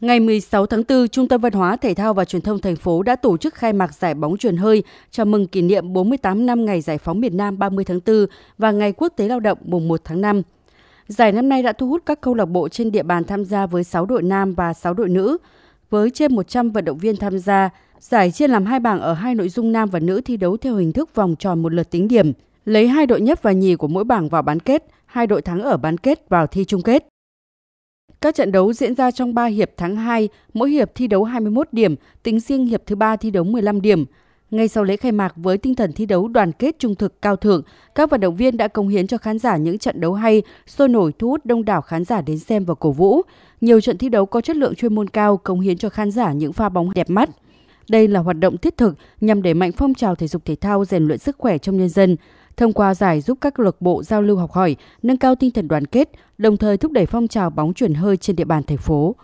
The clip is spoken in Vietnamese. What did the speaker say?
Ngày 16 tháng 4, Trung tâm Văn hóa Thể thao và Truyền thông thành phố đã tổ chức khai mạc giải bóng truyền hơi chào mừng kỷ niệm 48 năm ngày giải phóng miền Nam 30 tháng 4 và ngày Quốc tế Lao động mùng 1 tháng 5. Giải năm nay đã thu hút các câu lạc bộ trên địa bàn tham gia với 6 đội nam và 6 đội nữ, với trên 100 vận động viên tham gia. Giải chia làm hai bảng ở hai nội dung nam và nữ thi đấu theo hình thức vòng tròn một lượt tính điểm, lấy hai đội nhất và nhì của mỗi bảng vào bán kết, hai đội thắng ở bán kết vào thi chung kết. Các trận đấu diễn ra trong 3 hiệp tháng 2, mỗi hiệp thi đấu 21 điểm, tính riêng hiệp thứ 3 thi đấu 15 điểm. Ngay sau lễ khai mạc với tinh thần thi đấu đoàn kết trung thực cao thượng, các vận động viên đã cống hiến cho khán giả những trận đấu hay, sôi nổi thu hút đông đảo khán giả đến xem và cổ vũ. Nhiều trận thi đấu có chất lượng chuyên môn cao cống hiến cho khán giả những pha bóng đẹp mắt. Đây là hoạt động thiết thực nhằm đẩy mạnh phong trào thể dục thể thao rèn luyện sức khỏe trong nhân dân, thông qua giải giúp các câu lạc bộ giao lưu học hỏi, nâng cao tinh thần đoàn kết, đồng thời thúc đẩy phong trào bóng chuyển hơi trên địa bàn thành phố.